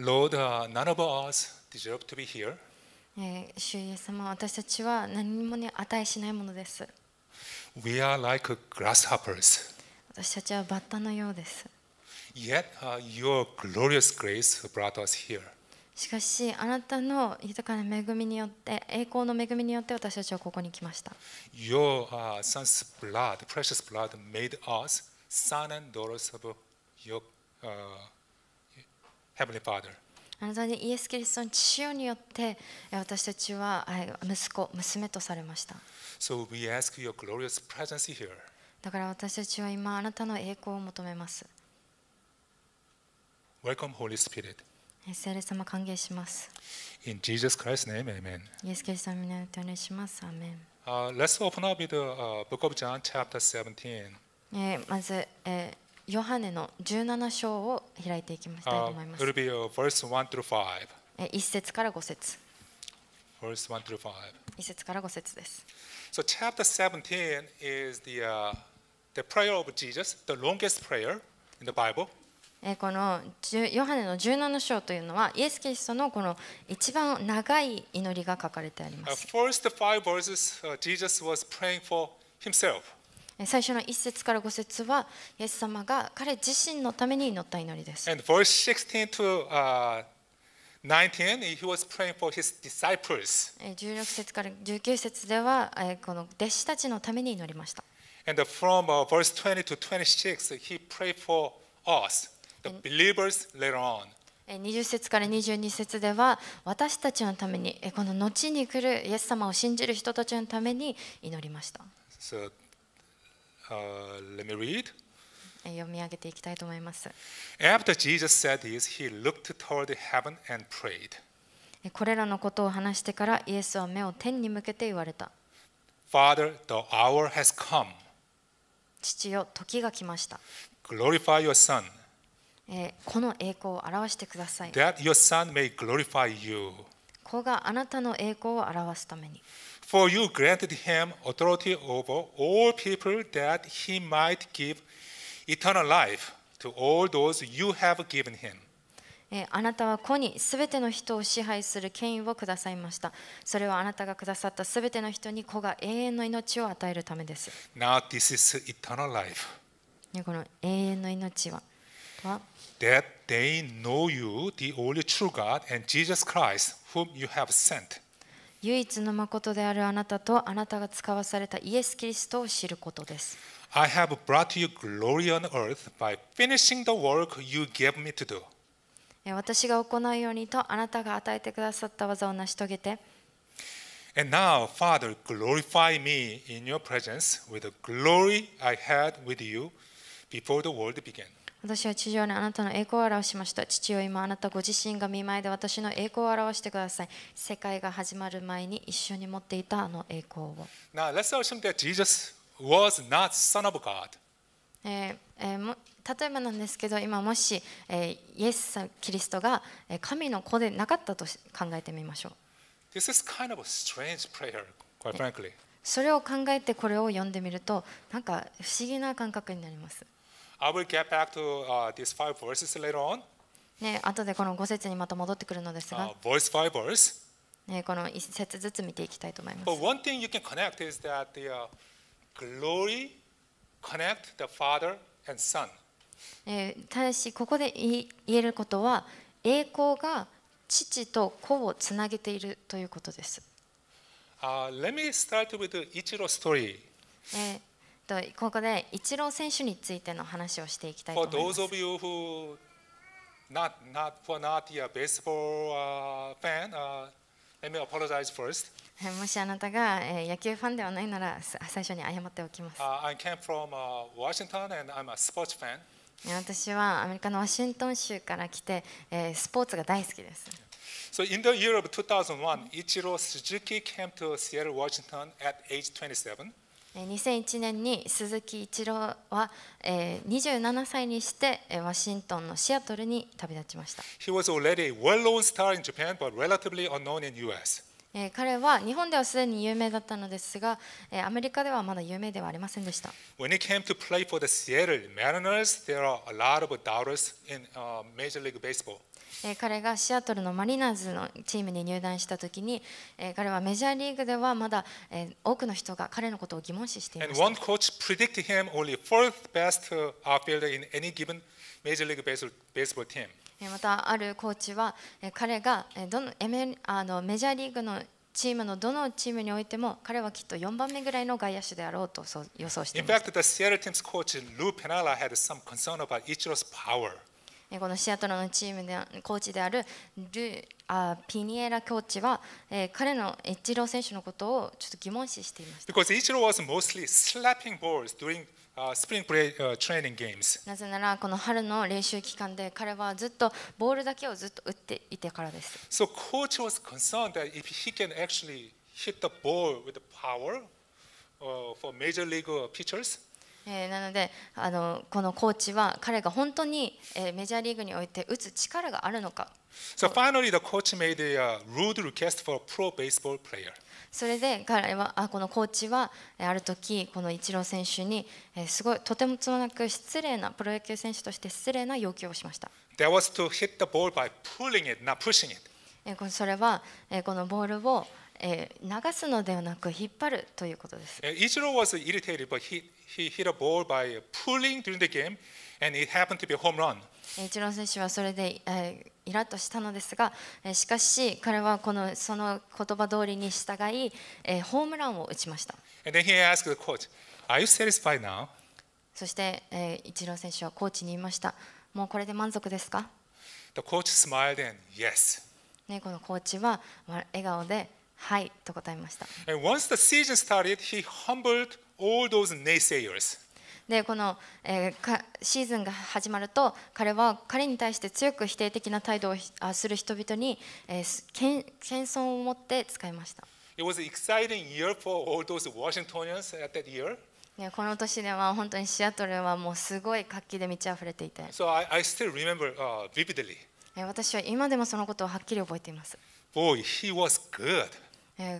Lord,、uh, none of us deserve to be here. えー、主イエス様、私たちは何もに値しないものです。We are like grasshoppers. 私たちはバッタのようです。Yet,、uh, your glorious grace brought us here. しかし、あなたの豊かな恵みによって、栄光の恵みによって私たちはここに来ました。Your、uh, son's blood, precious blood, made us son and daughters of your、uh, Heavenly Father. あなたにイエス・キリストの父よによって私たちは息子、娘とされました。So、we ask your glorious presence here. だから私たちは今あなたの栄光を求めます。Welcome, Holy Spirit. 聖霊様歓迎します。In Jesus Christ's name, amen. イエス・キリストの皆によってお願いします。アメン。Uh, let's open up with the、uh, book of John, chapter 17. まず、えーヨハネの17章を開いていきましたいと思います。1節から5節。1節から5節です。So chapter 17 is the,、uh, the prayer of Jesus, the longest prayer in the Bible. このヨハネの17章というのはイエス・キリストのこの一番長い祈りが書かれてあります。First five verses, uh, Jesus was praying for himself. 最初の一節から五節は、イエス様が彼自身のために祈った祈りです。And verse 16 to, uh, 19, he was praying for his disciples. 16節から19節では、この弟子たちのために祈りました。And from verse 20 to 26, he prayed for us, the believers later on. 20節から22節では、私たちのために、この後に来るイエス様を信じる人たちのために祈りました。So, Uh, let me read. 読み上げていきたいと思います。After Jesus said this, he looked toward heaven and prayed. これらのことを話してから、イエスは目を天に向けて言われた。Father, the hour has come. 父よ、時が来ました。Glorify your son. この栄光を表してください。That your son may glorify you. 子があなたの栄光を表すために。For you granted him authority over all people that he might give eternal life to all those you have given him. あなたは子にすべての人を支配する権威をくださいました。それはあなたがくださったすべての人に子が永遠の命を与えるためです。Now, this is eternal life. この永遠の命は。That they know you, the only true God, and Jesus Christ, whom you have sent. 唯一の誠であるあなたとあなたが使わされたイエス・キリストを知ることです。I have brought you glory on earth by finishing the work you gave me to do. 私が行うようにとあなたが与えてくださった技を成し遂げて。And now, Father, glorify me in your presence with the glory I had with you before the world began. 私は地上にあなたの栄光を表しました。父よ今あなたご自身が見舞いで私の栄光を表してください。世界が始まる前に一緒に持っていたあの栄光を。な o let's assume that Jesus was not Son of God. えーえー、も例えばなんですけど今もし、えー、イエス・キリストが神の子でなかったと考えてみましょう。This is kind of a strange prayer, quite frankly. それを考えてこれを読んでみるとなんか不思議な感覚になります。I will get back to、uh, these five verses later on. ね、後でこの5節にまた戻ってくるのですが、uh, verse by verse. ね、この1節ずつ見ていきたいと思います。But one thing you can connect is that the、uh, glory connect the Father and Son. えー、ただし、ここで言えることは、栄光が父と子をつなげているということです。Uh, let me start with the Ichiro story. えーとここでイチロー選手についての話をしていきたいと思います。For those of you who not not for not a baseball、uh, fan, uh, let me apologize first. もしあなたが野球ファンではないなら最初に謝っておきます。Uh, I came from、uh, Washington and I'm a sports fan. 私はアメリカのワシントン州から来て、えー、スポーツが大好きです。So in the year of 2001, Ichiro Suzuki came to Seattle, Washington at age 27. 2001年に鈴木一郎は27歳にしてワシントンのシアトルに旅立ちました。彼は日本ではすでに有名だったのですが、アメリカではまだ有名ではありませんでした。彼がシアトルのマリナーズのチームに入団したときに彼はメジャーリーグではまだ多くの人が彼のことを疑問視していました。またあるコーチは彼がどのメあのメジャーリーグのチームのどのチームにおいても彼はきっと4番目ぐらいの外野手であろうと予想していました。In fact, the Seattle t e a coach Lou Penala had some concern about Ichiro's power. このシアトルのチームでコーチであるルあピニエラコーチは、えー、彼のエッジロ選手のことをちょっと疑問視していました。なぜなら、この春の練習期間で彼はずっとボールだけをずっと打っていてからです。So coach was concerned that if he can actually hit the ball with the power、uh, for major league pitchers, えー、なのであのこのコーチは彼が本当に、えー、メジャーリーグにおいて打つ力があるのか。So finally, the coach made a、rude request for a pro baseball player. それで彼はあこのコーチはある時このイチロー選手に、えー、すごいとてもつもなく失礼なプロ野球選手として失礼な要求をしました。t それは、えー、このボールをえー、流すのではなく引っ張るということです。Ichiro was irritated, but he, he hit a ball by pulling during the game, and it happened to be a home run. イチロー選手はそれで、えー、イラッとしたのですが、えー、しかし彼はこのその言葉通りに従い、えー、ホームランを打ちました。And then he asked the coach, Are you satisfied now? そして、えー、イチロー選手はコーチに言いました。もうこれで満足ですか The coach smiled and yes. ね、このコーチは笑顔で、はいと答えました。でこの、えー、シーズンが始まると彼は彼に対して強く否定的な態度をする人々に、えー、謙謙遜を持って使いました。この年では本当にシアトルはもうすごい活気で満ち溢れていて。そ o I, I still remember, uh, v i v i 私は今でもそのことをはっきり覚えています。Boy, he was good.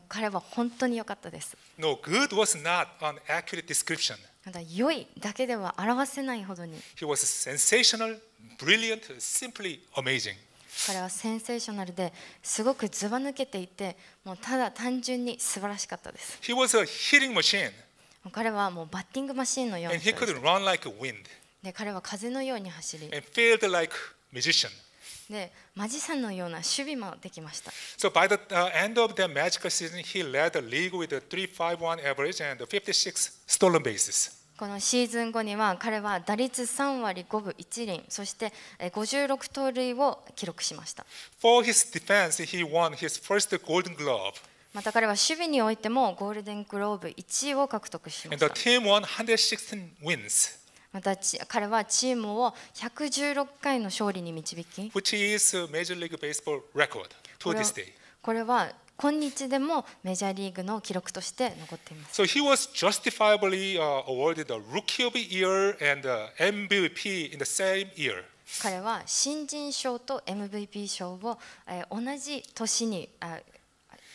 彼は本当に良かったです。No, good was not an accurate description. ただ良いだけでは表せないほどに。He was sensational, brilliant, simply amazing. 彼はセンセーショナルですごくずば抜けていて、もうただ単純に素晴らしかったです。He was a hitting machine. 彼はもうバッティングマシーンのように。And he could run like a wind. で彼は風のように走り。And failed like a musician. で、マジシャンのような守備もできました。So by the、uh, end of the magical season, he led the league with a 3.51 average and 56 stolen bases. このシーズン後には彼は打率3割5分1厘そして56盗塁を記録しました。For his defense, he won his first golden glove. また彼は守備においてもゴールデングローブ1位を獲得しました。And the team won 116 wins. また彼はチームを116回の勝利に導き、これこれは今日でもメジャーリーグの記録として残っています。So he was justifiably、awarded the Rookie of the Year and MVP in the same year. 彼は新人賞と MVP 賞を、えー、同じ年に、えー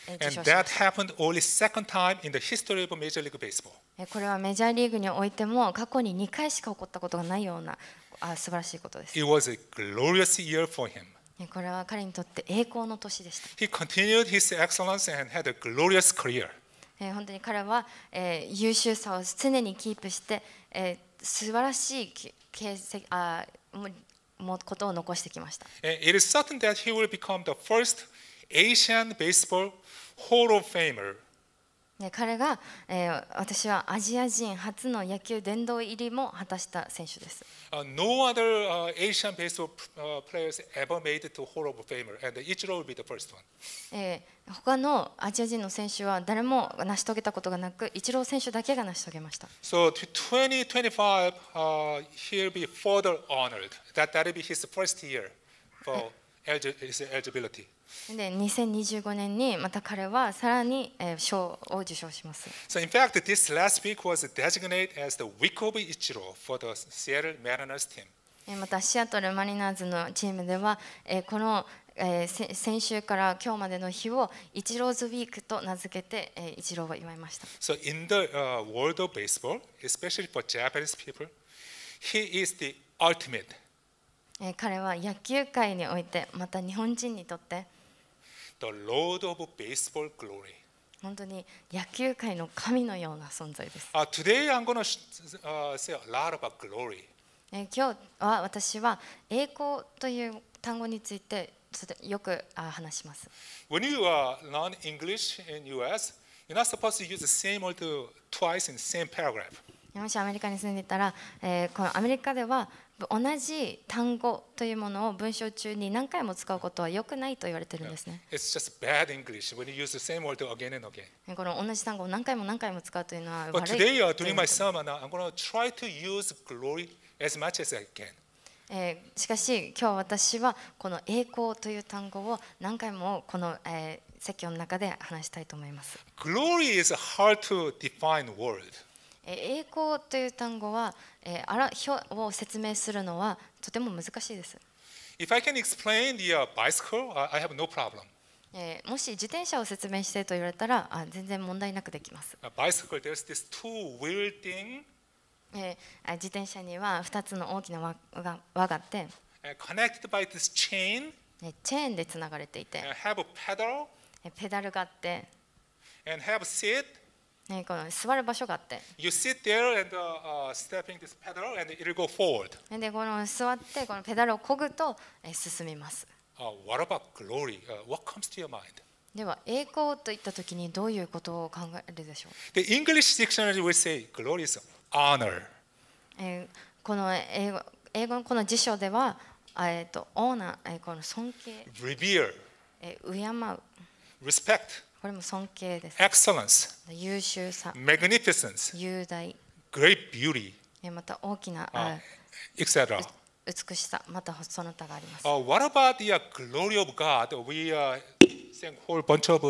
And that happened only second time in the history of Major League Baseball. これはメジャーリーグにおいても過去に2回しか起こったことがないようなあ素晴らしいことです。It was a glorious year for him. これは彼にとって栄光の年でした。He continued his excellence and had a glorious career. 本当に彼は、えー、優秀さを常にキープして、えー、素晴らしい形跡あもことを残してきました。It is certain that he will become the first Asian baseball ホールフェイマー。彼が、えー、私はアジア人初の野球殿堂入りも果たした選手です。アのアジア人の選手は誰も成し遂げたことがなく、イチロー選手だけが成し遂げました。So, 2025, uh, he'll be further honored. That, that'll be his first year for eligibility. で2025年にまた彼はさらに賞を受賞します。So in fact, this last week was designated as the week of Ichiro for the Seattle Mariners team. またシアトルマリナーズのチームではこの先週から今日までの日をイチローズウィークと名付けてイチローを祝いました。So in the、world of baseball, especially for Japanese people, he is the ultimate えー、彼は野球界においてまた日本人にとって The Lord of Baseball Glory 本当に野球界の神のような存在です。Uh, today I'm gonna、uh, say a lot about glory. え今日は私は栄光という単語についてよく話します。When you are learn English in US, you're not supposed to use the same word twice in the same paragraph. もしアメリカに住んでいたら、えー、このアメリカでは同じ単語というものを文章中に何回も使うことは良くないと言われてるんですね。同じ単語を何回も何回も使うというのは悪い。Today, d i n g my sermon, I'm going to try to use glory as much as I can. えしかし今日私はこの栄光という単語を何回もこの、え説教の中で話したいと思います。Glory is hard to define word. 栄光という単語は、えー、あら表を説明するのはとても難しいです。もし自転車を説明してと言われたらあ全然問題なくできます。A bicycle, there's this two thing. えー、自転車には2つの大きな輪が輪があって、uh, connected by this chain. チェーンでつながれていて、uh, have a pedal. ペダルがあって、and have a seat. ね、この座る場所があって。で、この座って、このペダルをこぐと進みます。では、栄光といったときにどういうことを考えるでしょう t この英語英語のこの辞書では、えー、とオーナー、この尊敬、r 敬う、これも尊敬です。Excellence。優秀さ。Magnificence。雄大。Great beauty。また大きな、uh, etc. 美しさ、またその他があります。Uh, what about the glory of God? We、uh, sang a whole bunch of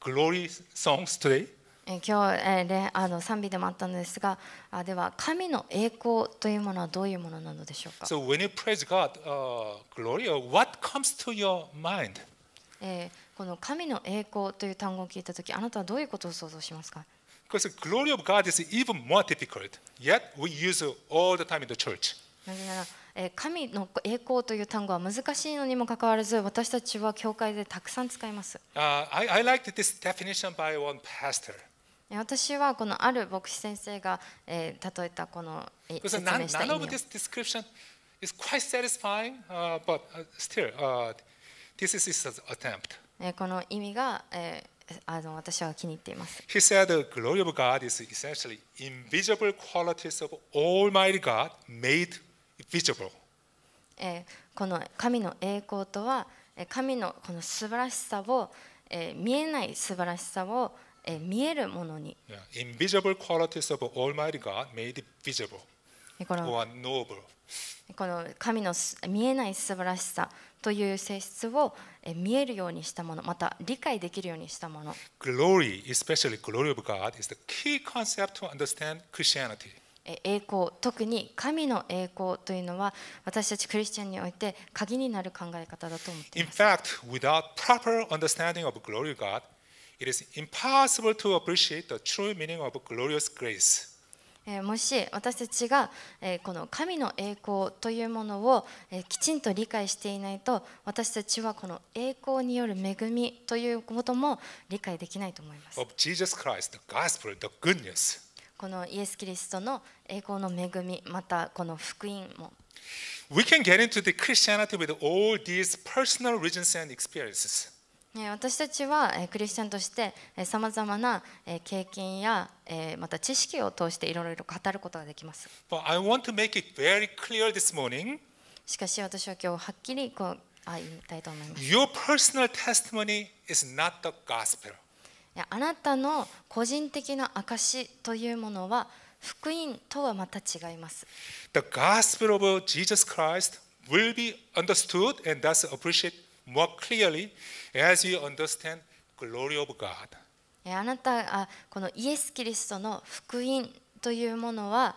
glory songs today. 今日、えー、あの賛美でもあったのですがあでは神の栄光というものはどういうものなのでしょうか、so when you praise God,、uh, Gloria, what comes to your mind? えーこの神の栄光という単語を聞いたとあなたはどういうことを想像しますか神の栄光という単語は難しいのにもかかわらず、私たちは教会でたくさん使います。私はこのある牧師先生が、え例えたこの説明した意味を。この意味が、えー、あの私は気に入っています。He said the glory of God is essentially invisible qualities of Almighty God made visible. えー、この神の栄光とは神のこの素晴らしさを、えー、見えない素晴らしさを、えー、見えるものに。Yeah. Invisible qualities of Almighty God made visible この or noble. この神の見えない素晴らしさという性質を見えるようにしたもの、また理解できるようにしたもの。Glory, especially glory of God, is the key concept to understand Christianity. 栄光、特に神の栄光というのは私たちクリスチャンにおいて鍵になる考え方だと思っています。In fact, without proper understanding of glory of God, it is impossible to appreciate the true meaning of glorious grace. えもし私たちが、えこの神の栄光というものを、えきちんと理解していないと私たちはこの栄光による恵みということも理解できないと思います。このイエス・キリストの栄光の恵み、またこの福音も。We can get into the Christianity with all these personal r e a s o n s and experiences. 私たちはクリスチャンとしてさまざまな経験やまた知識を通していろいろ語ることができます。しかし私は今日はっきりこうあ言いたいと思います。Your personal testimony is not the gospel. あなたの個人的な証というものは福音とはまた違います。The gospel of Jesus Christ will be understood and thus appreciated more clearly as you understand glory of God. あなたあこのイエス・キリストの福音というものは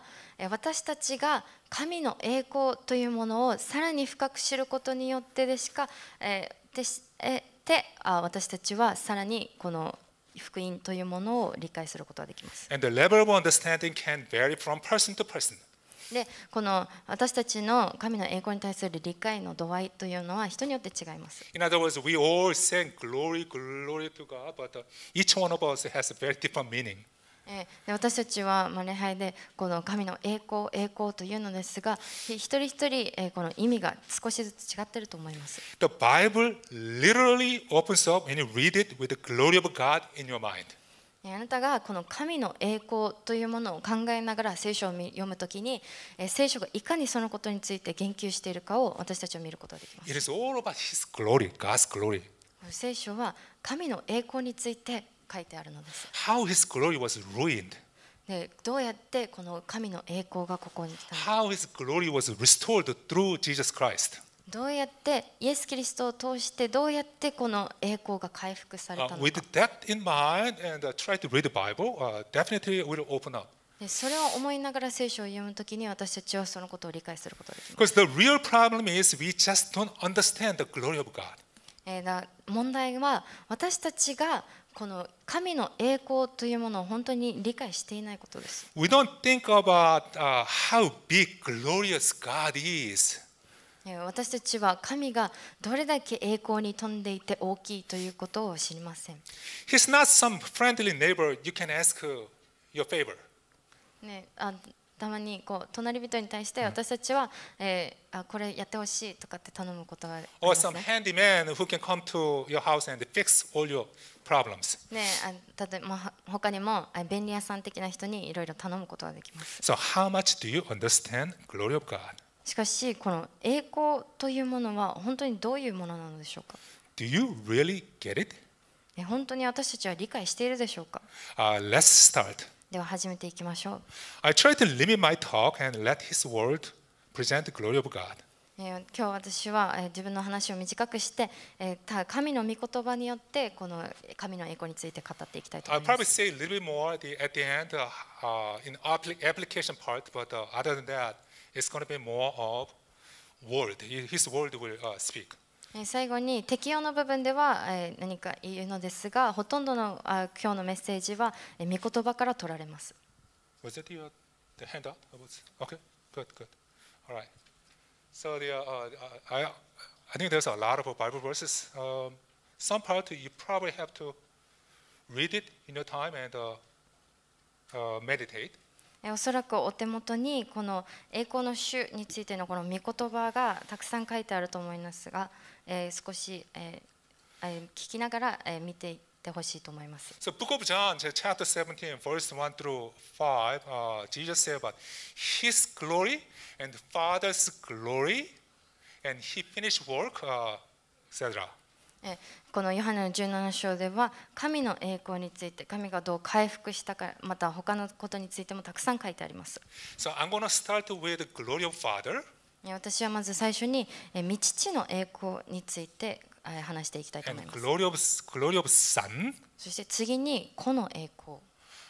私たちが神の栄光というものをさらに深く知ることによってでしか、でしえて私たちはさらにこの福音というものを理解することができます。And the level of understanding can vary from person to person. でこの私たちの神の栄光に対する理解の度合いというのは人によって違います。In other words, we all sing glory, glory to God, but each one of us has a very different meaning. 私たちは礼拝でこの神の栄光栄光というのですが一人一人この意味が少しずつ違っていると思います。The Bible literally opens up and you read it with the glory of God in your mind. あなたがこの神の栄光というものを考えながら聖書を読むときに聖書がいかにそのことについて言及しているかを私たちは見ることができます。It is all about his glory, God's glory. 聖書は神の栄光について書いてあるのです。How his glory was ruined. でどうやってこの神の栄光がここに来たのか。How his glory was restored through Jesus Christ. どうやってイエス・キリストを通してどうやってこの栄光が回復されたそれを思いながら聖書を読むときに私たちはそのことを理解することができま問題は私たちがこの神の栄光というものを本当に理解していないことです。私たちは神がどれだけ栄光に富んでいて大きいということを知りません。He's not some friendly neighbor you can ask your favor. ね、あたまにこう隣人に対して私たちは、えー、あこれやってほしいとかって頼むことがあります、ね。Or some handyman who can come to your house and fix all your problems. ね、あ例えば他にも便利屋さん的な人にいろいろ頼むことができます。So how much do you understand glory of God? しかし、この栄光というものは本当にどういうものなのでしょうか Do you、really、get it? 本当に私たちは理解しているでしょうか、uh, let's start. では始めていきましょう。今日私は自分の話を短くして、神の御言葉によってこの神の栄光について語っていきたいと思います。it's going to be more of word. His word will uh, speak. 最後に適用の部分では何か言うのですが、ほとんどの今日のメッセージは御言葉から取られます。Was it your the hand up? Okay, good, good. All right. So there, uh, I, I think there's a lot of Bible verses. Um, some part you probably have to read it in your time and uh, uh, meditate. おそらくお手元にこの栄光の主についてのこの御言葉がたくさん書いてあると思いますが、えー、少し、えー、聞きながら、え見ていってほしいと思います。So, Book of John, chapter 17, verse 1 through 5,、uh, Jesus said about his glory and Father's glory, and he finished work,、uh, etc. このヨハネの17章では神の栄光について神がどう回復したかまた他のことについてもたくさん書いてあります。So、I'm gonna start with glory of Father. 私はまず最初に未父の栄光について話していきたいと思います。Glory of, glory of son. そして次に子の栄光。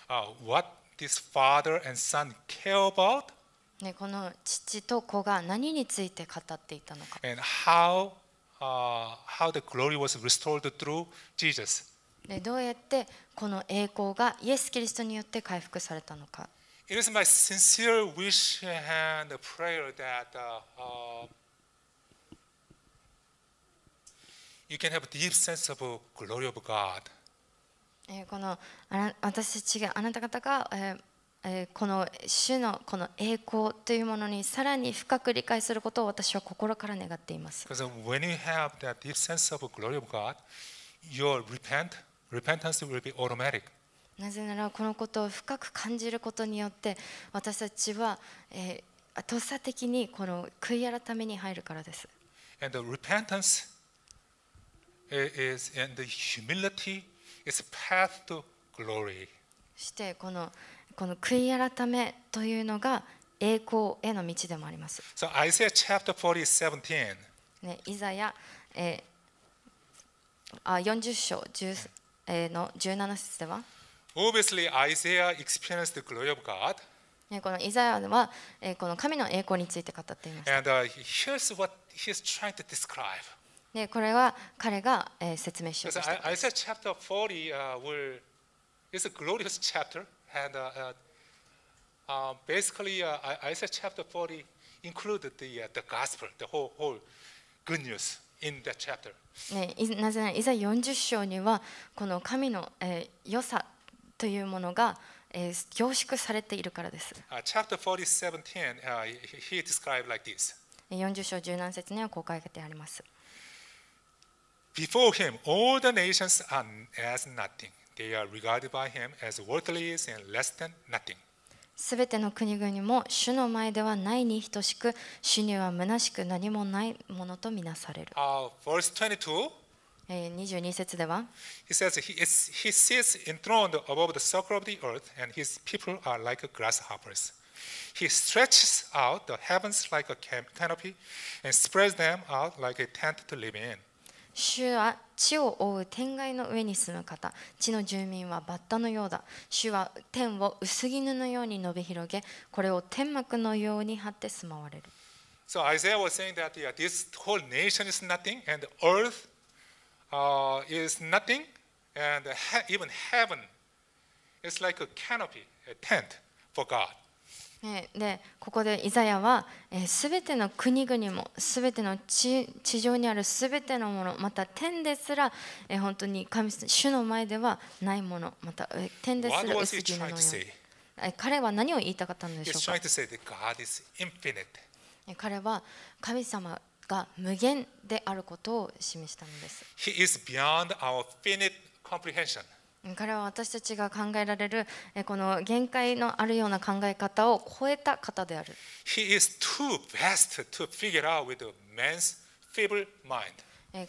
Uh, what this father and son care about? ね、この父と子が何について語っていたのか。And how どうやってこの栄光がイエス・キリストによって回復されたのか。It is my sincere wish and prayer that、uh, you can have a deep sense of glory of God. この主のこの栄光というものにさらに深く理解することを私は心から願っています。なぜならこのことを深く感じることによって私たちは、えー、さ的にこの悔い改めに入るからです。してこのこの悔い改めというのが栄光への道でもあります。So Isaiah chapter 4 7ね、イザヤ、えー、あ40章10、えー、の17節では Obviously, Isaiah experienced the glory of God. このイザヤはこの神の栄光について語っています。And, uh, here's what he's trying to describe. でこれは彼が説明しようとしています。Isaiah chapter 40 i l l is a glorious chapter. And uh, basically, Isaiah chapter 40 included the, the gospel, the whole, whole good news. ね、なぜなら、いざ40章には、この神の、えー、良さというものが、えー、凝縮されているからです。Uh, 40章17節にはこう書いてあります。Before him, all the nations are as nothing. They are regarded by him as worthless and less than nothing. 22. 22節では、He says, he, is, he sits enthroned above the circle of the earth, and his people are like grasshoppers. He stretches out the heavens like a canopy and spreads them out like a tent to live in. 主は地を覆う天外の上に住む方地の住民はバッタのようだ主は天を薄絹のように伸び広げこれを天幕のように張って住まわれる So Isaiah was saying that yeah, this whole nation is nothing and the earth uh, is nothing and even heaven is like a canopy, a tent for God. でここでイザヤはすべ、ての国々もすべての地上にあるすべてのものまた天ですら、本当に神主の前ではないものまた天ですら薄着のよ彼は何を言いたかったのでしょうか彼は神様が無限であることを示したのです。He is beyond our finite comprehension. これは私たちが考えられるこの限界のあるような考え方を超えた方である。He is too vast to figure out with a man's feeble mind.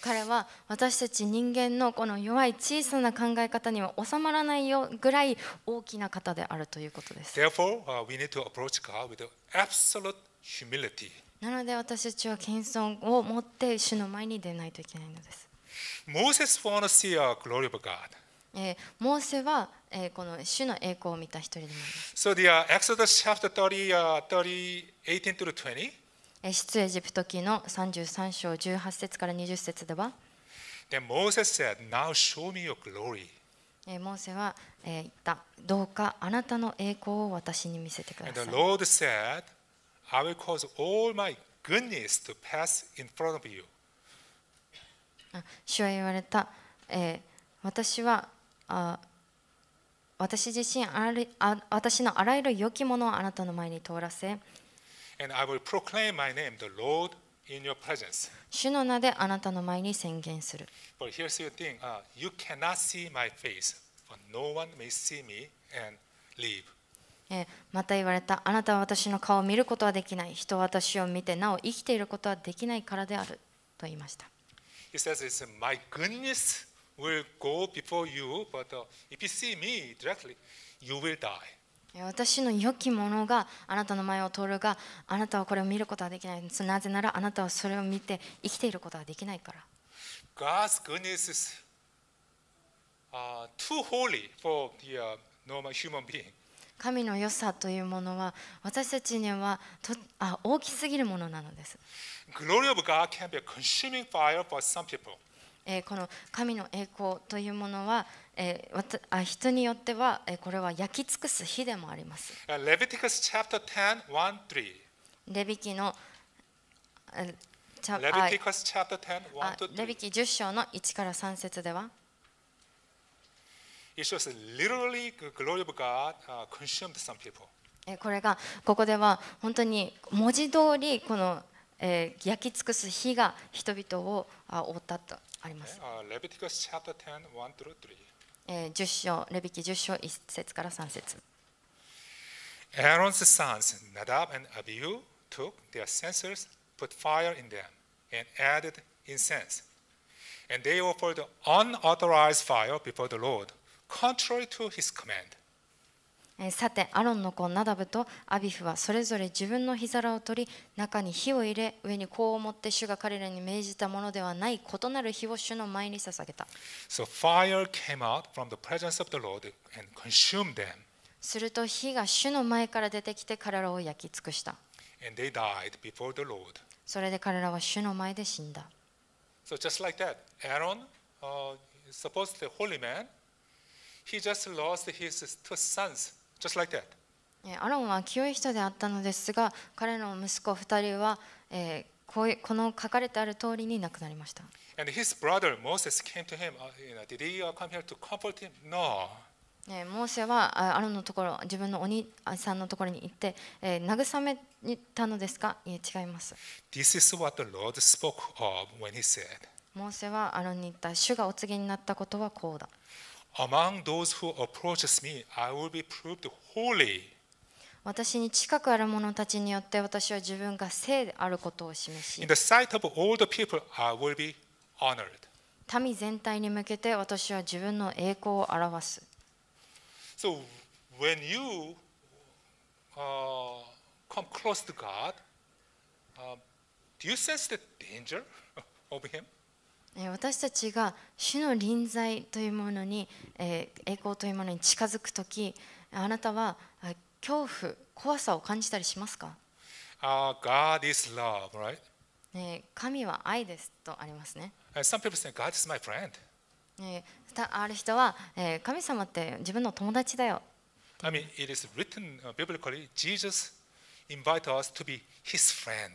彼は私たち人間のこの弱い小さな考え方には収まらないよぐらい大きな方であるということです。Therefore, uh, we need to approach God with absolute humility. なので私たちは謙遜を持って主の前に出ないといけないのです。Moses wanted to see a glory of God. えー、モーセは、えー、この主の栄光を見た一人でもあります。So the、uh, Exodus chapter 30, uh, 30 18 through 20. 出エジプト記の33章18節から20節では、Then Moses said, Now show me your glory. モーセは、えー、言った、どうかあなたの栄光を私に見せてください。And the Lord said, I will cause all my goodness to pass in front of you. 主は言われた、えー、私は私自身あらあ、私のあらゆる良きものをあなたの前に通らせ。Name, 主の名であなたの前に宣言する。え、u t h e また言われた、あなたは私の顔を見ることはできない、人私を見て、なお生きていることはできないからであると言いました。will go before you, but、if you see me directly, you will die. 私の良きものがあなたの前を通るがあなたはこれを見ることはできないなぜならあなたはそれを見て生きていることはできないから God's goodness is、uh, too holy for the、uh, normal human being 神の良さというものは私たちにはとあ大きすぎるものなのです Glory of God can be a consuming fire for some people えー、この神の栄光というものは、えー、あ人によっては、えー、これは焼き尽くす火でもあります。レビキの、カスレビキのレビキ10章の1から3節では It s h s literally the glory of God、consumed some people. これがここでは本当に文字通りこの、え焼き尽くす火が人々を覆ったと。あります。レビティカス uh, chapter 10 1 through Aaron's sons, Nadab and Abihu, took their censers, put fire in them, and added incense. And they offered unauthorized fire before the Lord, contrary to his command. さてアロンの子ナダブとアビフはそれぞれ自分の日皿を取り中に火を入れ上にこう思って主が彼らに命じたものではない異なる火を主の前に捧げた。So fire came out from the presence of the Lord and consumed them. すると火が主の前から出てきて彼らを焼き尽くした。And they died before the Lord. それで彼らは主の前で死んだ。So just like that, Aaron, uh, supposedly holy man, he just lost his two sons. Just like that. アロンは清い人であったのですが、彼の息子2人は、えー、こうこの書かれてある通りに亡くなりました。And his brother Moses came to him, you know, did he come here to comfort him? No. モーセはアロンのところ、自分のお兄さんのところに行って、えー、慰めたのですかいや違います。This is what the Lord spoke of when he said. モーセはアロンに言った、主がお告げになったことはこうだ。Among those who approaches me, I will be proved holy. 私に近くある者たちによって私は自分が聖であることを示し、In the sight of all the people, I will be honored. 民全体に向けて私は自分の栄光を表す。So, when you、uh, come close to God, uh, do you sense the danger of Him? 私たちが主の臨在というものに、え栄光というものに近づく時あなたは恐怖怖さを感じたりしますか、uh, God is love, right? ね、神は愛ですとありますね。Some people say, God is my friend. ね、ある人は、え神様って自分の友達だよ。I mean, it is written biblically, Jesus invited us to be his friend.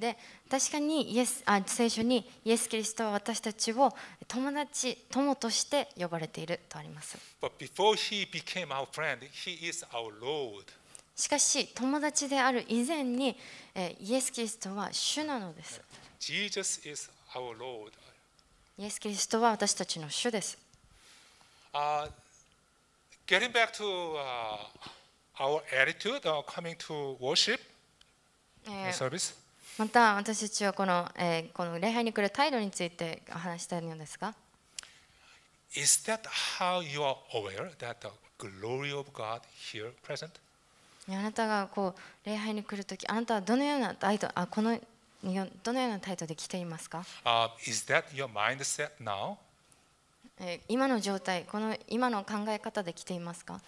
で確かにイエスあ聖書にイエス・キリストは私たちを友達友として呼ばれているとあります。Friend, しかし友達である以前にイエス・キリストは主なのです。イエス・キリストは私たちの主です。Uh, getting back to、uh, our attitude of coming to worship、and service. また私たちはこの,、えー、この礼拝に来る態度について話したいのですが Is that how you are aware that the glory of God here present? あなたがこう礼拝に来るとき、あなたはどのような態度あこのどのような態度で来ていますか、uh, is that your mindset now? 今の状態、この今の考え方で来ていますか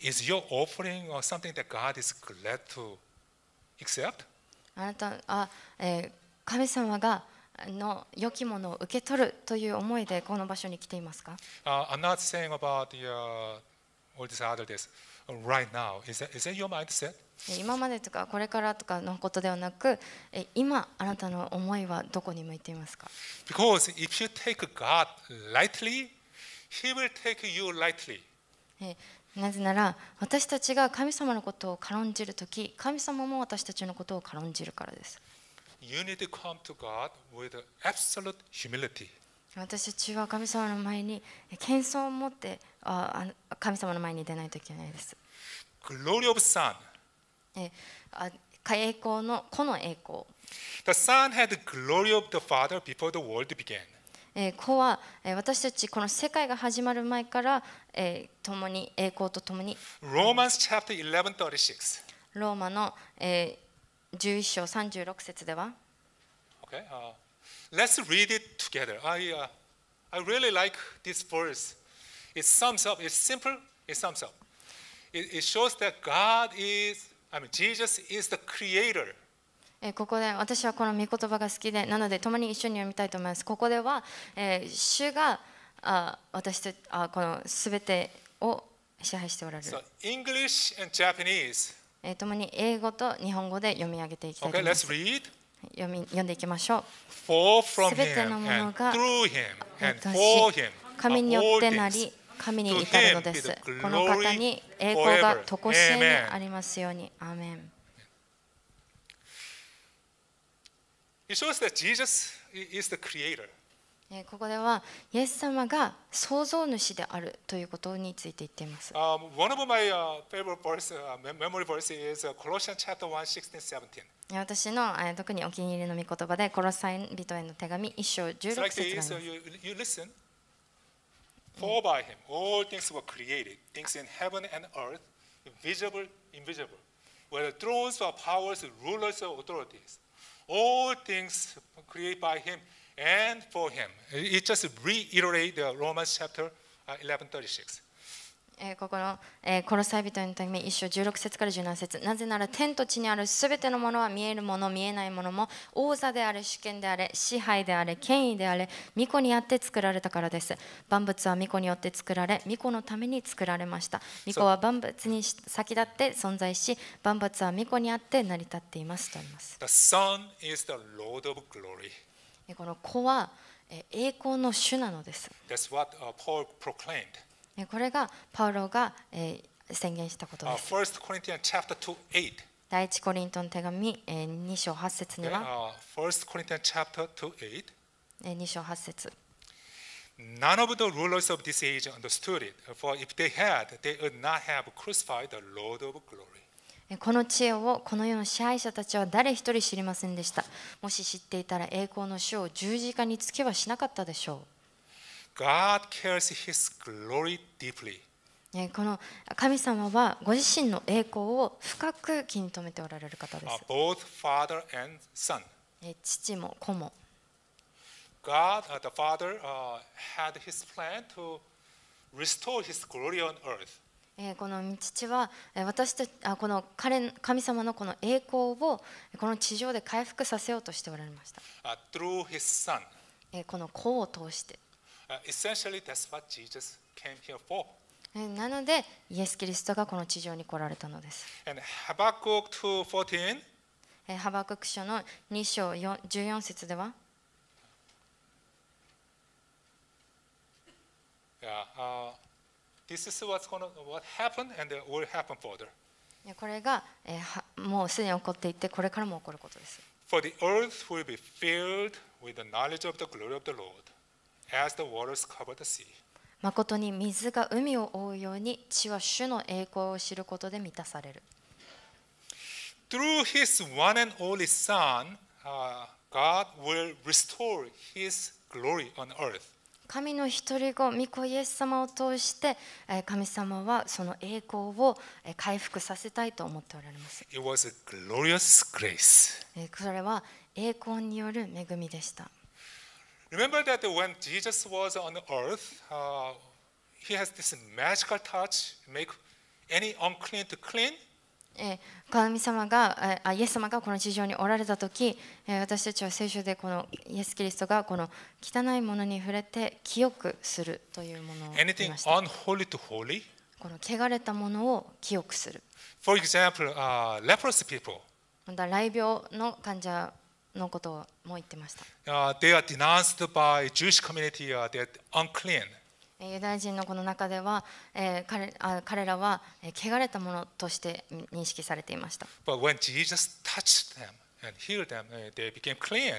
Is your offering or something that God is glad to accept? あなたあ、えー、神様がの良きものを受け取るという思いでこの場所に来ていますか、uh, I'm not saying about the、uh, all this other days. Right now. Is that, is that your mindset? 今までとかこれからとかのことではなく今あなたの思いはどこに向いていますか Because if you take God lightly, He will take you lightly. なぜなら私たちが神様のことを軽んじるとき、神様も私たちのことを軽んじるからです。私たちは神様の前に謙遜を持ってあ神様の前に出ないといけないです。Glory of sun. えあ栄光のこの栄光。The sun had the glory of the Father before the world began. え子は、え私たちこの世界が始まる前から、え共に栄光と共に。Romans chapter 11:36. ローマの、えー、11章36節では。Okay, uh, let's read it together. I,、uh, I really like this verse. It sums up, it's simple, it sums up. It, it shows that God is, I mean, Jesus is the creator. えここで私はこの御言葉が好きでなので共に一緒に読みたいと思いますここでは、え主があ私とあこの全てを支配しておられる、English and Japanese. 共に英語と日本語で読み上げていきたいと思います、okay, 読み読んでいきましょうすべてのものが神によってなり神に至るのですこの方に栄光がとこしえにありますようにアーメンここでは、イエス様が創造主であるということについて言っています。私の特にお気に入りの御言葉で、コロサイン人への手紙、一章16節があります。Invisible, whether thrones or powers, rulers or authorities. all things created by him and for him. It just reiterates the Romans chapter uh, 11, 1136. えここの、え殺され人のため一章16節から17節なぜなら天と地にあるすべてのものは見えるもの見えないものも王座であれ主権であれ支配であれ権威であれ巫女にあって作られたからです万物は巫女によって作られ巫女のために作られました巫女は万物に先立って存在し万物は巫女にあって成り立っていますとありますこの子はえ栄光の主なのです。That's what Paul proclaimed. これがパウロが、えー、宣言したことです。Uh, 2, 第一コリントの手紙、えー、2章8節には、okay. uh, 2, 2章8節 None of the rulers of this age understood it, for if they had, they would not have crucified the Lord of glory. この知恵をこの世の支配者たちは誰一人知りませんでした。もし知っていたら栄光の主を十字架につけはしなかったでしょう。God cares his glory deeply. この神様はご自身の栄光を深く気に留めておられる方です。Both father and son. 父も子も。God, the Father, uh, had his plan to restore his glory on earth. この父は私たちこの彼神様のこの栄光をこの地上で回復させようとしておられました。Uh, through his son. この子を通して。essentially that's what Jesus came here for. なので、イエス・キリストがこの地上に来られたのです。ハバコク書の2章14節では Yeah, uh, this is what's gonna, what happened and will happen further. これが、えー、もうすでに起こっていて、これからも起こることです。For the earth will be filled with the knowledge of the glory of the Lord. まことに水が海を覆うように、地は主の栄光を知ることで満たされる。Through his one and only Son,、God will restore his glory on earth. 神の一人子、御子イエス様を通して、神様はその栄光を回復させたいと思っておられます。It was a glorious grace. それは栄光による恵みでした。Remember that when Jesus was on earth, uh, he has this magical touch, make any unclean to clean. えー、神様があイエス様がこの地上におられた時、えー、私たちは聖書でこのイエス・キリストがこの汚いものに触れて清くするというものを言いました。Unholy to holy? この汚れたものを清くする。For example,、uh, leprosy people. また、雷病の患者のことをも言ってました。Uh, they are denounced by Jewish community as they're unclean. ユダヤ人のこの中では、えー、彼あ彼らは、えー、汚れたものとして認識されていました。But when Jesus touched them and healed them, they became clean.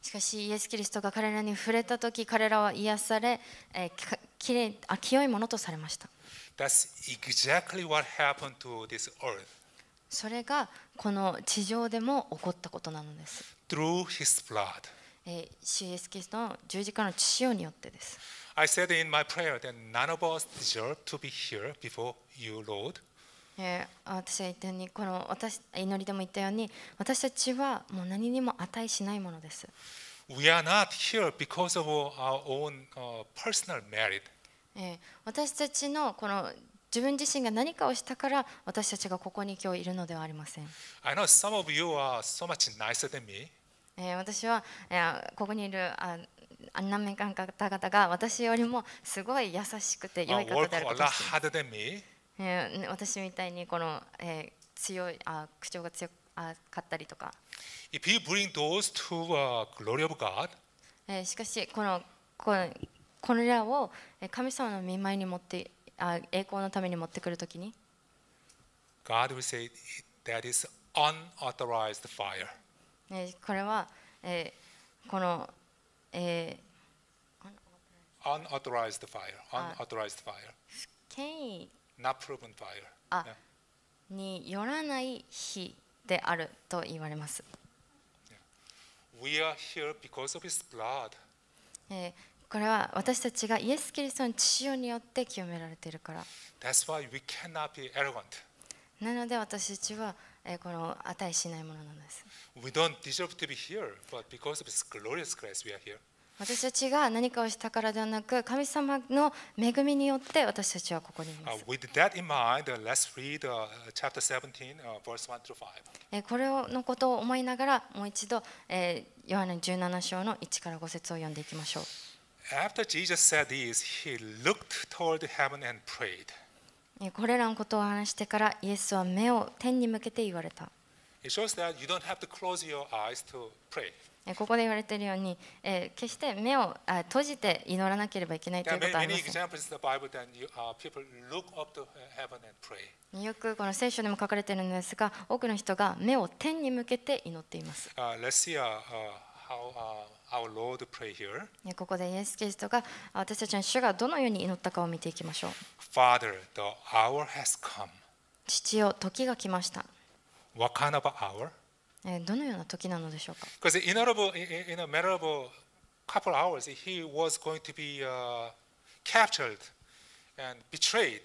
しかし、イエス・キリストが彼らに触れたとき、彼らは癒され、えー、きれいあ清いものとされました。That's exactly what happened to this earth. それがこの地上でも起こったことなのです。through his blood. 主イエスキリストの十字架の血潮によってです。I said in my prayer that none of us deserve to be here before you, Lord. えー、私は言ったようにこの私祈りでも言ったように私たちはもう何にも値しないものです。We are not here because of our own、uh, personal merit. えー、私たちのこの自分自身が何かをしたから私たちがここに今日いるのではありません。I know some of you are so much nicer than me. えー、私は、えー、ここにいるあ何名かの方々が私よりもすごい優しくて良い方であることえー、私みたいにこの、えー、強いあ口調が強かったりとか。If you bring those to the glory of God, えしかしこのこのこれらを神様の見舞いに持ってあ栄光のために持ってくるときに。God will say that is unauthorized fire. これは、えこの、えー、unauthorized fire, unauthorized fire. 権威 not proven fire. あ、yeah. によらない火であると言われます。We are here because of his blood. えーこれは私たちがイエス・キリストの血潮によって清められているから。That's why we cannot be arrogant. なので私たちはこの値しないものなんです。私たちが何かをしたからではなく、神様の恵みによって私たちはここにいます。これを、のことを思いながら、もう一度、ヨハネ17章の1から5節を読んでいきましょう。After Jesus said this, he looked toward heaven and prayed. これらのことを話してからイエスは目を天に向けて言われた。ここで言われているように、えー、決して目を閉じて祈らなければいけないということはありません。よくこの聖書でも書かれているんですが、多くの人が目を天に向けて祈っています。Uh, our Lord pray here. ここでイエス・キリストが私たちの主がどのように祈ったかを見ていきましょう。Father, the hour has come. 父よ、時が来ました。What kind of hour? どのような時なのでしょうか Because in a, in a matter of a couple hours, he was going to be、uh, captured and betrayed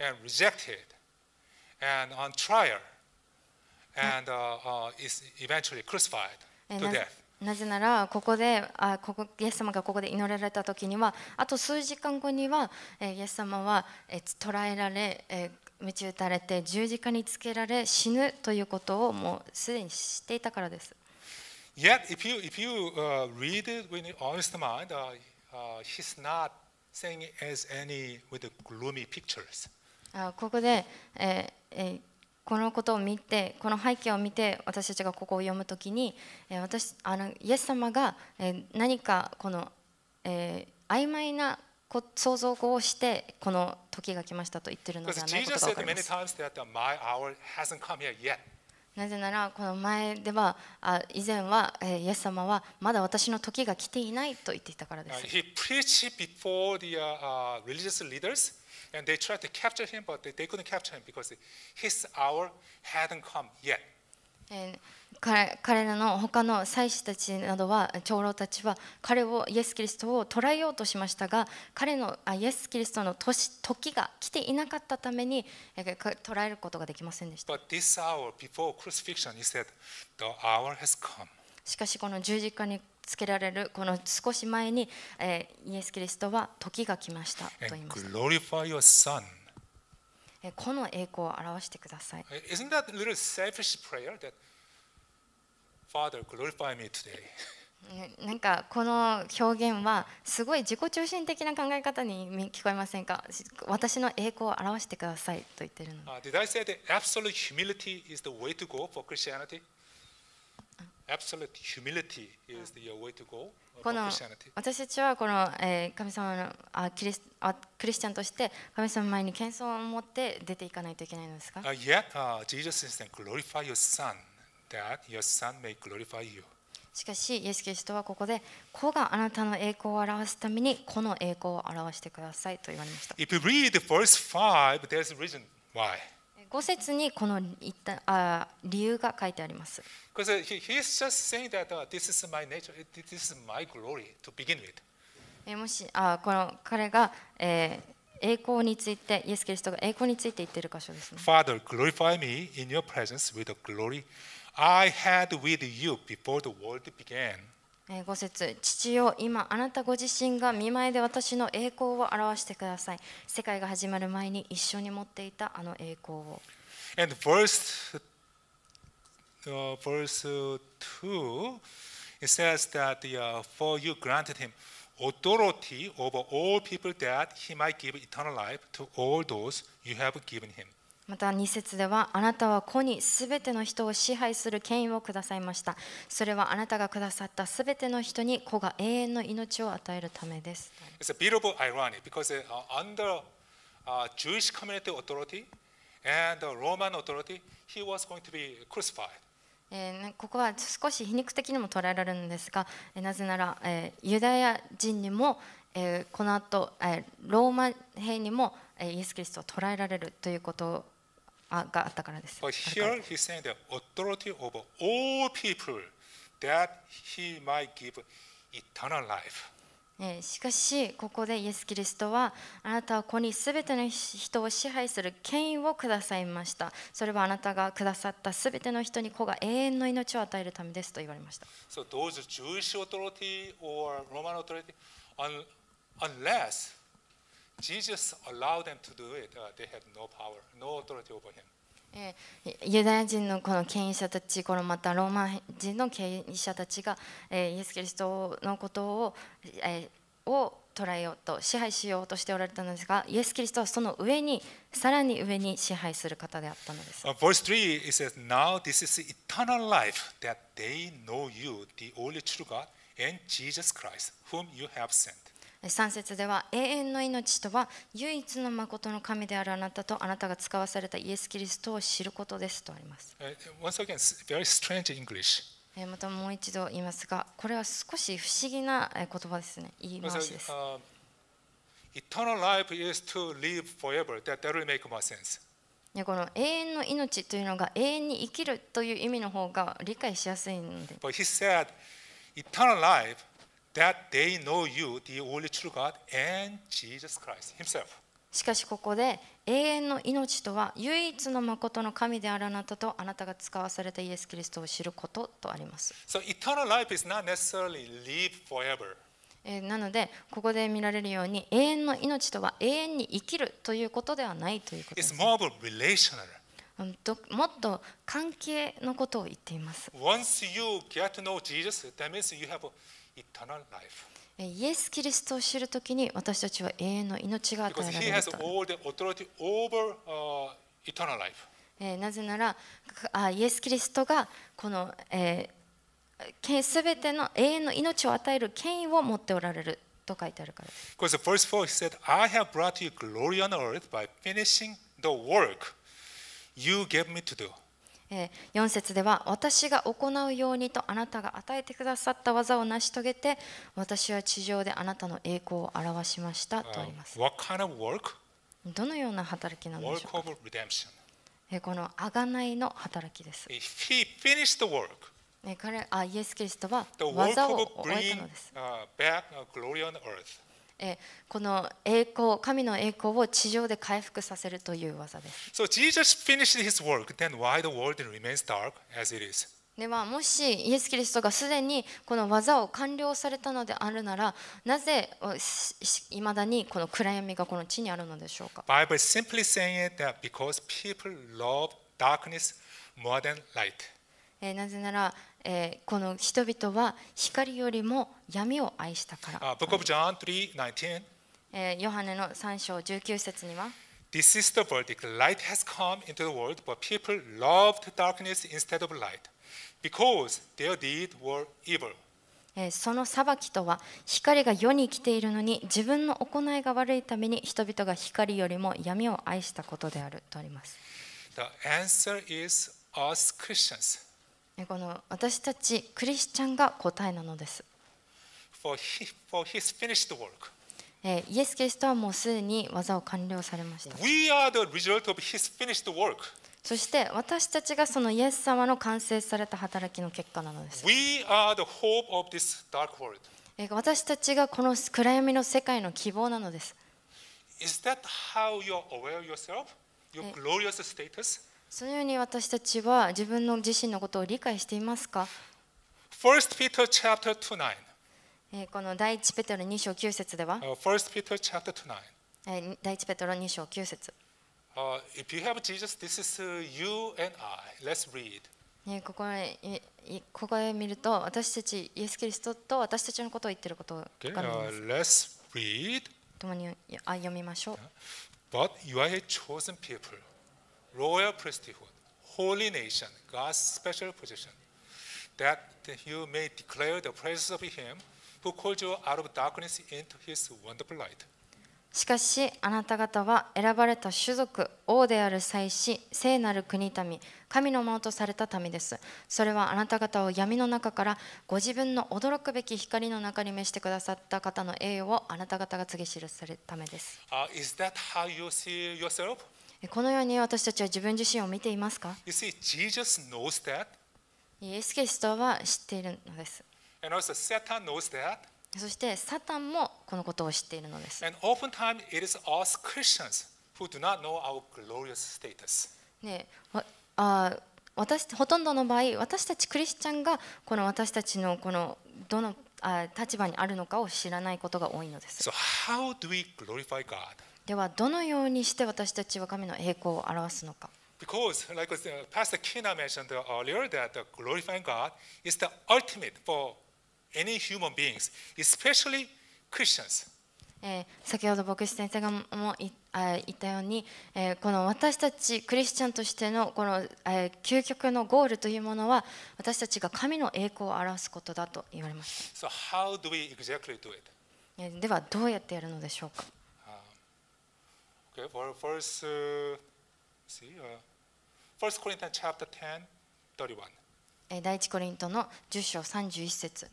and rejected and on trial and、uh, uh, is eventually crucified to death. なぜならここであここイエス様がここで祈られた時にはあと数時間後には、えイエス様は、え捕らえられ、え鞭打たれて十字架につけられ死ぬということをもうすでに知っていたからです。Yet, if you, if you、uh, read it with an honest mind,、uh, uh, he's not saying it as any with the gloomy pictures. ここで、えーえーこのことを見てこの背景を見て私たちがここを読むときに私あのイエス様が何かこの、えー、曖昧な想像をしてこの時が来ましたと言ってるのではないことが分ますなぜならこの前ではあ以前は、えイエス様はまだ私の時が来ていないと言っていたからです。And they tried to capture him, but they, they couldn't capture him because his hour hadn't come yet. 彼らの他の祭司たちなどは長老たちは彼をイエス・キリストを捕らえようとしましたが彼のイエス・キリストの時が来ていなかったために捕らえることができませんでした。しかしこの十字架につけられるこの少し前に、えー、イエス・キリストは時が来ましたと言いた。この栄光を表してください。なんかこの表現はすごい自己中心的な考え方に聞こえませんか私の栄光を表してくださいと言ってるの。Uh, did I s a この私たちはこの、え神様のあキリスあクリスチャンとして神様前に謙遜を持って出ていかないといけないのですか、yet, uh, Jesus is saying, glorify your son, that your son may glorify you. しかし、イエス・キリストはここで、子があなたの栄光を表すために、子の栄光を表してくださいと言われました。If you read h e r s e there's a reason why. 5節にこの言ったあ理由が書いてあります。Because he, he is just saying that、uh, this is my nature, this is my glory to begin with. えもしあこの彼が、えー、栄光について、イエス・キリストが栄光について言っている箇所ですね。Father, glorify me in your presence with the glory I had with you before the world began. え節父よ今あなたご自身が見舞いで私の栄光を表してください世界が始まる前に一緒に持っていたあの栄光を And verse, uh, verse 2 it says that、uh, for you granted him authority over all people that he might give eternal life to all those you have given him また2節ではあなたは子にすべての人を支配する権威をくださいましたそれはあなたがくださったすべての人に子が永遠の命を与えるためです It's a b t f irony because under、Jewish community authority and Roman authority he was going to be crucified えここは少し皮肉的にも捉えられるんですが、えなぜなら、えユダヤ人にも、えこの後、えローマ兵にも、えイエス・キリストを捕らえられるということあがあったからです。しかし、ここでイエス・キリストは、あなたはここにすべての人を支配する権威をくださいました。それはあなたがくださったすべての人に子が永遠の命を与えるためですと言われました。Jesus allowed them to do it. they had no power, no authority over him. ユダヤ人のこの権威者たち、このまたローマ人の権威者たちが、イエス・キリストのことを,、を捉えようと支配しようとしておられたのですが、イエス・キリストはその上に、さらに上に支配する方であったのです。verse 3 it says, Now this is eternal life that they know you, the only true God, and Jesus Christ, whom you have sent. 3節では永遠の命とは唯一の誠の神であるあなたとあなたが使わされたイエス・キリストを知ることですとあります。Once again, very strange English. またもう一度言いますが、これは少し不思議な言葉ですね。言い回しです。Eternal life is to live forever. That doesn't make m sense. この永遠の命というのが永遠に生きるという意味の方が理解しやすいので。But he said, eternal life that they know you, the only true God, and Jesus Christ Himself. しかしここで永遠の命とは唯一の誠の神であるあなたとあなたが使わされたイエス・キリストを知ることとあります。So, eternal life is not necessarily live forever. なのでここで見られるように永遠の命とは永遠に生きるということではないということです。It's more of a relational. もっと関係のことを言っています。Once you get to know Jesus, that means you have a イエス・キリストを知るときに私たちは永遠の命が与えられると。なぜならイエス・キリストがこの、えー、すべての永遠の命を与える権威を持っておられると書いてあるからです。Because the verse 4 said, I have brought you glory on earth by finishing the work you gave me to do. え4節では私が行うようにとあなたが与えてくださった技を成し遂げて私は地上であなたの栄光を表しましたとあります。どのような働きなんでしょうかこの贖がないの働きです。彼あイエス・キリストは技を終えたのです。この栄光、神の栄光を地上で回復させるという技です。So Jesus finished his work, then why the world remains dark as it is? ではもしイエス・キリストがすでにこの技を完了されたのであるならなぜいまだにこの暗闇がこの地にあるのでしょうか Bible is simply saying that because people love darkness more than light えー、なぜなら、えー、この人々は光よりも闇を愛したから。Uh, Book of John 3:19. えー、ヨハネの3章19節には。This is the verdict. Light has come into the world, but people loved darkness instead of light, because their deeds were evil. その裁きとは光が世に来ているのに自分の行いが悪いために人々が光よりも闇を愛したことであるとあります。The answer is us Christians. この私たちクリスチャンが答えなのです。For his, for his finished work. イエス・キリストはもうすでに技を完了されました。We are the result of his finished work. そして私たちがそのイエス様の完成された働きの結果なのです。We are the hope of this dark world. 私たちがこの暗闇の世界の希望なのです。Is that how you're aware yourself? Your glorious status? そのように私たちは自分の自身のことを理解していますか ?1 Peter chapter 2 9この第1ペテロ2章9節では ?1 Peter chapter 2 9第1ペテロ2章9節 If you have Jesus, this is you and I. Let's read. ここここへ見ると私たちイエス・キリストと私たちのことを言っていることを書かれます。Okay, uh, let's read. 共に読みましょう。But you are a chosen people. royal priesthood, holy nation, God's special position, that you may declare the praises of Him who called you out of darkness into His wonderful light. しかしあなた方は選ばれた種族王である祭司聖なる国民神のものとされた民ですそれはあなた方を闇の中からご自分の驚くべき光の中に召してくださった方の栄誉をあなた方が告げ記されるためです、uh, このように私たちは自分自身を見ていますかイエス・キリストは知っているのです。そして、サタンもこのことを知っているのです。であ私ほとんどの場合、私たちクリスチャンがこの私たちのこのどの立場にあるのかを知らないことが多いのです。ではどのようにして私たちは神の栄光を表すのか Because, like Pastor Kina mentioned earlier, that glorifying God is the ultimate for any human beings, especially Christians. えー、先ほど牧師先生がも言ったように、えー、この私たちクリスチャンとしてのこの、えー、究極のゴールというものは私たちが神の栄光を表すことだと言われます。So、how do we exactly do it? ではどうやってやるのでしょうか o for first, see, u first Corinthians h a p t e r 10, 31. 第一コリントの10章31節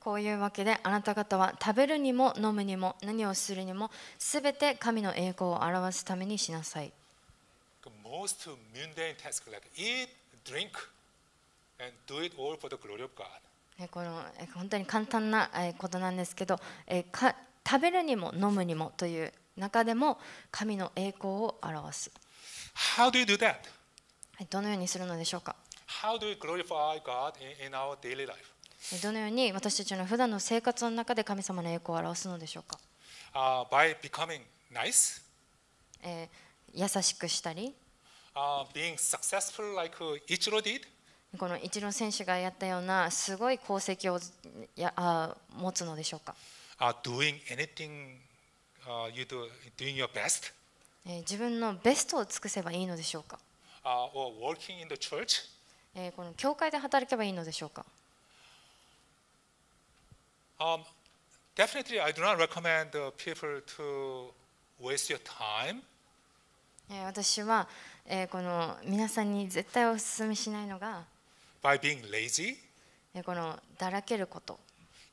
こういうわけであなた方は食べるにも飲むにも何をするにも全て神の栄光を表すためにしなさい。most mundane task like eat, drink, and do it all for the glory of God. この本当に簡単なことなんですけどか食べるにも飲むにもという中でも神の栄光を表す。How do you do that? どのようにするのでしょうか How do you glorify God in our daily life? どのように私たちの普段の生活の中で神様の栄光を表すのでしょうか、uh, by becoming nice? えー、優しくしたり。u being successful like Ichiro did? このイチロー選手がやったようなすごい功績をやあ持つのでしょうか、u doing anything, uh, you do, doing your best? 自分のベストを尽くせばいいのでしょうか、uh, or working in the church? この教会で働けばいいのでしょうか、um, Definitely, I do not recommend people to waste your time. 私はえー、この皆さんに絶対お勧めしないのが by being lazy このだらけること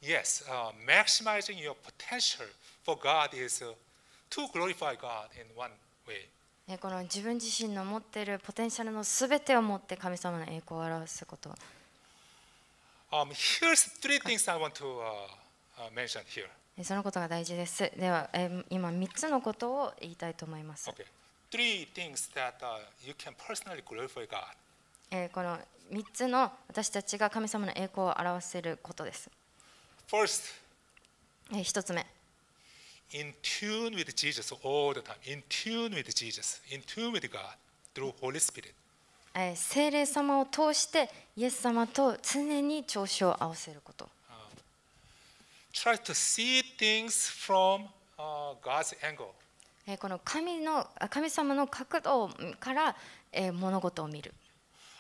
Yes,、uh, maximizing your potential for God is、uh, to glorify God in one way この自分自身の持っているポテンシャルのすべてを持って神様の栄光を表すこと。Um, here's three things I want to、uh, mention here. そのことが大事です。では、え今3つのことを言いたいと思います。Okay. three things that、you can personally glorify God. えー、この3つの私たちが神様の栄光を表せることです。First, えー、1つ目。In tune with Jesus all the time. In tune with Jesus. In tune with God through Holy Spirit. えー、聖霊様を通してイエス様と常に調子を合わせること。Uh, try to see things from、uh, God's angle. えこの神の神様の角度から、え物事を見る。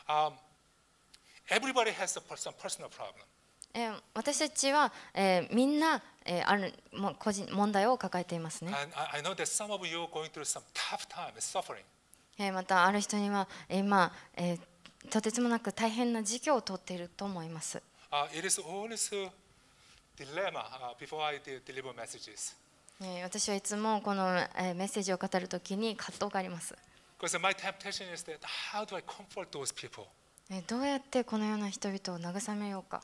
Um, everybody has some personal problem. え私たちは、えみんな、えあるも個人問題を抱えていますね。I know that some of you are going through some tough time and suffering. えまたある人には今、えとてつもなく大変な時期を通っていると思います。Uh, it is always a dilemma、uh, before I deliver messages. 私はいつもこのメッセージを語るときに葛藤があります。どうやってこのような人々を慰めようか。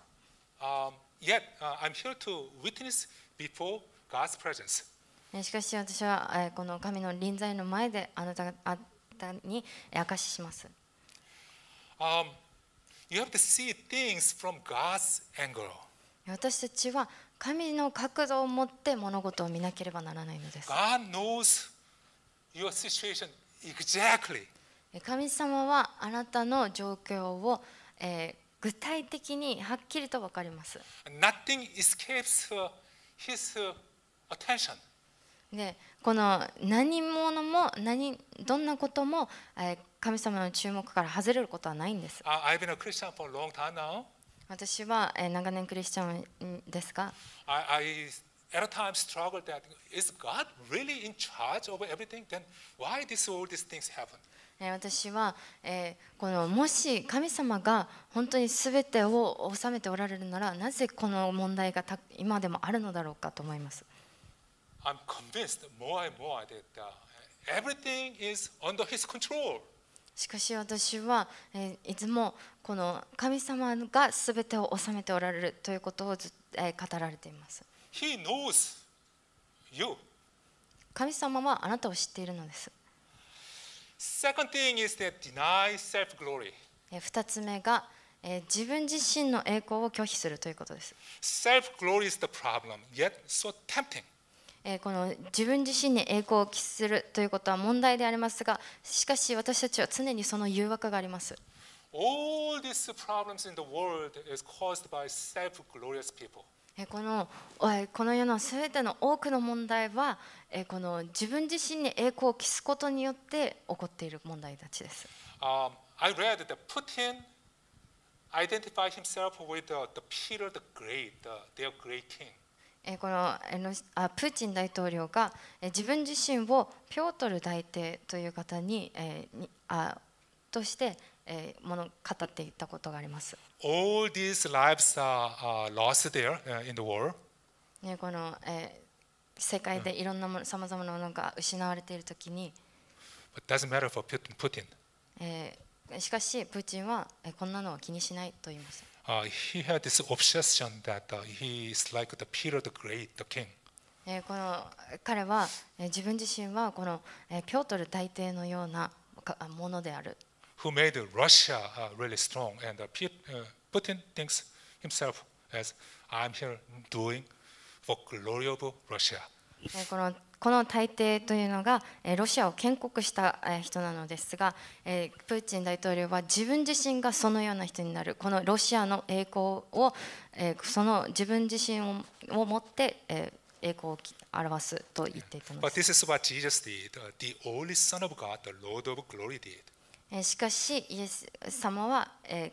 しかし私はこの神の臨在の前であなたに明かしします。私たちは神の角度を持って物事を見なければならないのです。God knows your situation exactly. 神様はあなたの状況を、えー、具体的にはっきりと分かります。Nothing escapes his attention. でこの何者も何どんなことも、えー、神様の注目から外れることはないんです。I've been a Christian for a long time now. 私は、えー、長年クリスチャンですが。I, I at a time struggled that is God really in charge over everything? Then why this, all these things happen? 私は、えー、このもし神様が本当にすべてを治めておられるならなぜこの問題がた今でもあるのだろうかと思います。I'm convinced more and more that、uh, everything is under his control. しかし私は、えー、いつもこの神様が全てを治めておられるということをず、え語られています。He knows you. 神様はあなたを知っているのです。Second thing is that deny self-glory. 2つ目が、え自分自身の栄光を拒否するということです。Self-glory is the problem, yet so tempting. この自分自身に栄光を期するということは問題でありますがしかし私たちは常にその誘惑があります。All these problems in the world is caused by self-glorious people. このこの世のすべての多くの問題はこの自分自身に栄光を期すことによって起こっている問題たちです。このプーチン大統領が自分自身をピョートル大帝という方にとしてえー、もの語っていったことがあります。All these lives are、uh, lost there、uh, in the war. ねこの、えー、世界でいろんなもの、さまざまなものが失われているときに。But doesn't matter for Putin. Putin. えー、しかしプーチンは、えー、こんなのは気にしないと言います。Uh, he had this obsession that、uh, he is like the Peter the Great, the king. えー、この彼は、えー、自分自身はこの、えー、ピョートル大帝のようなものである。who made Russia uh, really strong. And uh, Putin thinks himself as I'm here doing for glory of Russia. このこの大帝というのがロシアを建国した人なのですがプーチン大統領は自分自身がそのような人になるこのロシアの栄光をその自分自身を持って栄光を表すと言っていたのです。But this is what Jesus did. The only Son of God, the Lord of Glory did. しかしイエス様は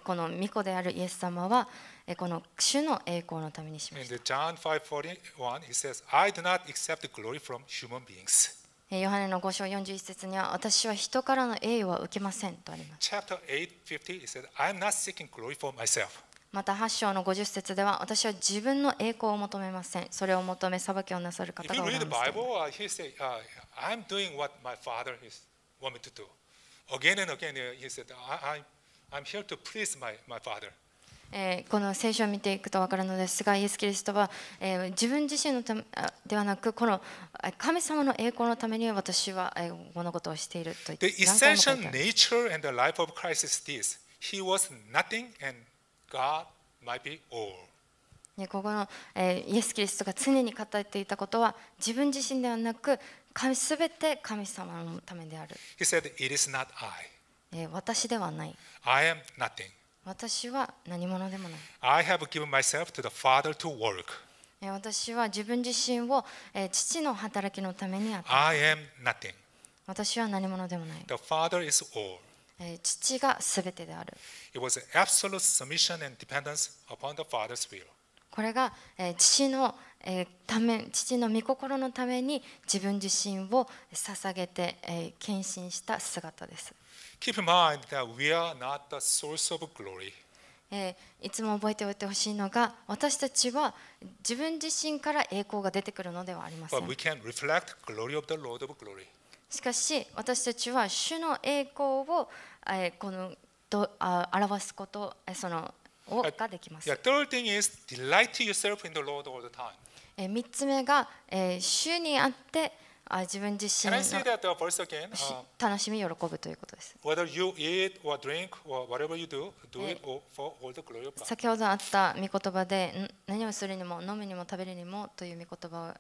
この御子であるイエス様はこの主の栄光のためにしました。ヨハネの5章41節には私は人からの栄誉は受けませんとあります。また8章の50節では私は自分の栄光を求めません。それを求め裁きをなさる方がおられます。Again and again, he said, I, I'm here to please my, my father. えー、この聖書を見ていくと分かるのですがイエス・キリストは、えー、自分自身のためではなくこの神様の栄光のために私は、えー、物事をしていると言って The essential nature and the life of Christ is this He was nothing and God might be all ここの、えー、イエス・キリストが常に語っていたことは自分自身ではなく神すべて神様のためである。He said, It is not I. 私ではない。I am nothing. 私は何者でもない。I have given myself to the Father to work. 私は自分自身を父の働きのために与えた。私は何者でもない。The Father is all. 父がすべてである。It was absolute submission and dependence upon the Father's will. これが、え父の、えため父の御心のために自分自身を捧げて、え献身した姿です。Keep in mind that we are not the source of glory. えー、いつも覚えておいてほしいのが私たちは自分自身から栄光が出てくるのではありません。しかし私たちは主の栄光を、えー、このどあ表すことそのをができます。3つ目が、え主にあってあ自分自身の楽しみ、喜ぶということです。先ほどあった御言葉で何をするにも飲むにも食べるにもという御言葉を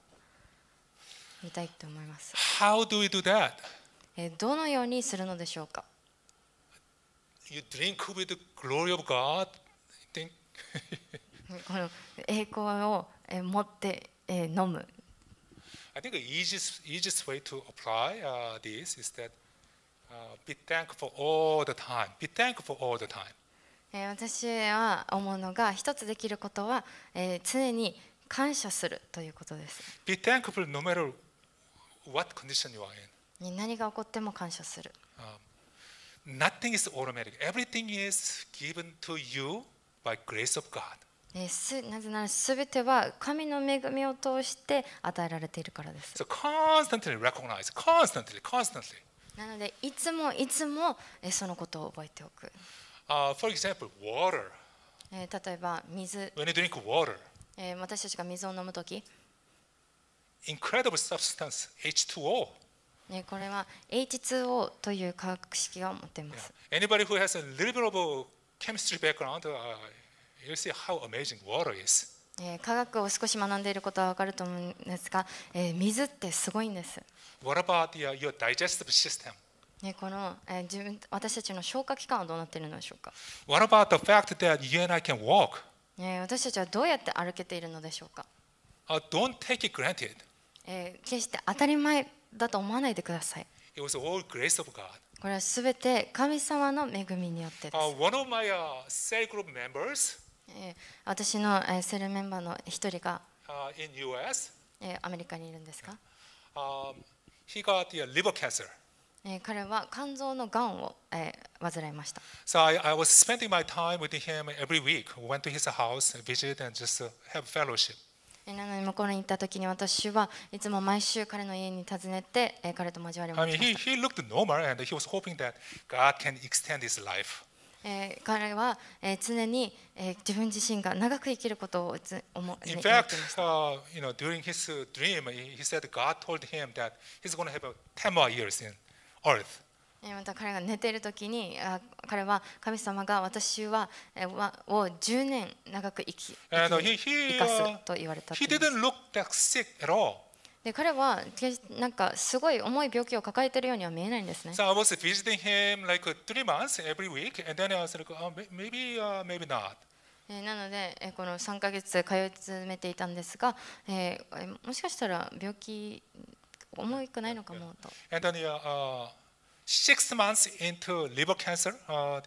見たいと思います。How do we do that? どのようにするのでしょうか you drink with the glory of God この栄光を持って飲む。I think the easiest, easiest way to apply uh, this is that uh, be thankful all the time. Be thankful all the time. 私は思うのが一つできることは、えー、常に感謝するということです。Be thankful no matter what condition you are in. 何が起こっても感謝する。Um, nothing is automatic. Everything is given to you. by grace of God. すなぜならすべては神の恵みを通して与えられているからです。So、constantly recognize, constantly, constantly. なので、いつもいつもそのことを覚えておく。Uh, for example, water. 例えば、水。When you drink water, 私たちが水を飲むとき。Incredible substance, H2O. ね、これは H2O という化学式を持っています。Anybody who has a little bit of chemistry background, uh, you'll see how amazing water is. 科学を少し学んでいることは分かると思うんですが、えー、水ってすごいんです。What about your, your digestive system? ね、この、えー、自分私たちの消化器官はどうなっているのでしょうか What about the fact that you and I can walk? ね、私たちはどうやって歩けているのでしょうか、uh, don't take it granted. えー、決して当たり前だと思わないでください。It was all grace of God. これはすべて神様の恵みによって私のセルメンバーの一人が、uh, US, アメリカにいるんですか、彼は肝臓のがんを患いました。なのに向こうに行った時に私はいつも毎週彼の家に訪ねて彼と交わりました。えー、彼は、えー、常に、えー、自分自身が長く生きることをつ思って In fact,、h you o during his dream, he said God told him that he's going to have 10 more years in earth. また彼が寝ている時に彼は神様が私はを10年長く生き生かすと言われたで彼はなんかすごい重い病気を抱えているようには見えないんですね。So like like,、oh, maybe,、uh, なので、この3か月通い詰めていたんですが、えー、もしかしたら病気重くないのかもと。e h six months into liver cancer, uh,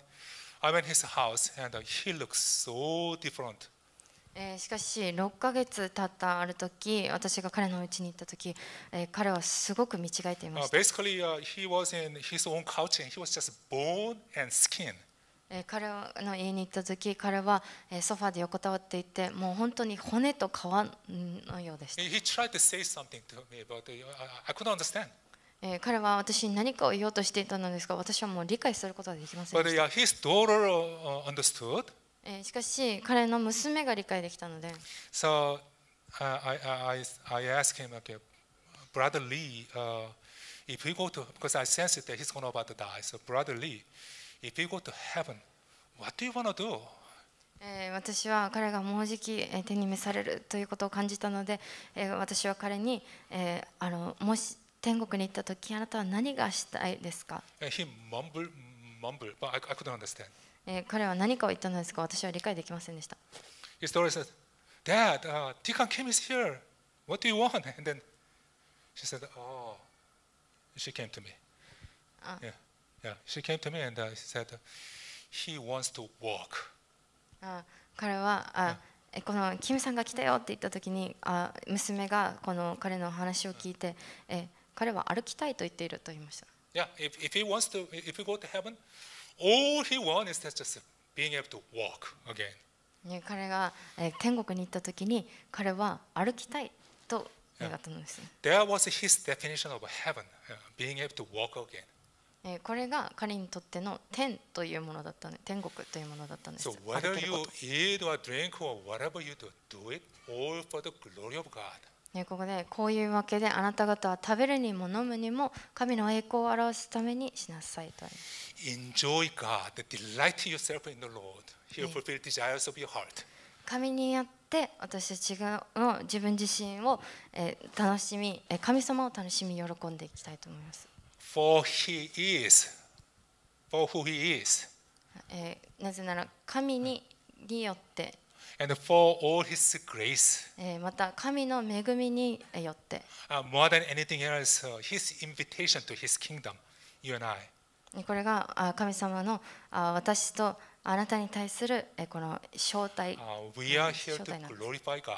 I went his house and he looks so different. えー、しかし6ヶ月経ったある時私が彼の家に行った時、えー、彼はすごく見違えていました。Basically, uh, e was in his own couch and he was just bone and skin. 彼の家に行った時彼はソファーで横たわっていてもう本当に骨と皮のようでした。He tried to say something to me, but I couldn't understand. えー、彼は私に何かを言おうとしていたのですが、私はもう理解することはできません But, yeah, his daughter understood. えー、しかし、彼の娘が理解できたので。So, uh, I, I, I asked him, okay, Brother Lee,、uh, if we go to, because I sense that he's going about to die, so Brother Lee, if we go to heaven, what do you want to do? 私は彼がもうじき手に召されるということを感じたので私は彼にあのもし天国に行た時あなたは何がしたいですか彼は何かを言ったんですか私は理解できませんでした。彼はあこのキムさんが来たよって言った時にあ娘がこの彼の話を聞いて。彼は歩きたいと言っていると言いました。Yeah, if, if he wants to, if he go to heaven, all he wants is just being able to walk again. 彼が天国に行った時に彼は歩きたいと願ったのです。There was his definition of heaven, being able to walk again. これが彼にとっての天というものだったね、天国というものだったんです。So whether you eat or drink or whatever you do, do it all for the glory of God. ね、ここでこういうわけであなた方は食べるにも飲むにも神の栄光を表すためにしなさいと。Enjoy God, delight yourself in the Lord. He will fulfill desires of your heart. 神によって私たちがの自分自身を、楽しみ、えー、神様を楽しみ喜んでいきたいと思います。For he is, for who he is. なぜなら神によって and for all His grace. また神の恵みによって。More than anything else, His invitation to His kingdom, you and I. これが神様の私とあなたに対するこの招待。We are here to glorify God.